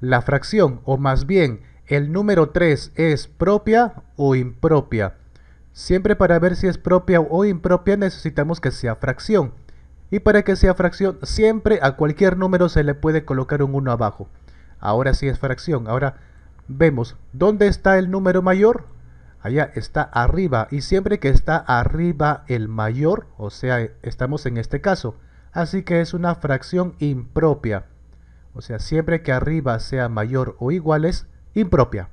la fracción, o más bien el número 3 es propia o impropia. Siempre para ver si es propia o impropia necesitamos que sea fracción. Y para que sea fracción, siempre a cualquier número se le puede colocar un 1 abajo. Ahora sí es fracción. Ahora vemos, ¿dónde está el número mayor? Allá está arriba. Y siempre que está arriba el mayor, o sea, estamos en este caso. Así que es una fracción impropia. O sea, siempre que arriba sea mayor o igual impropia.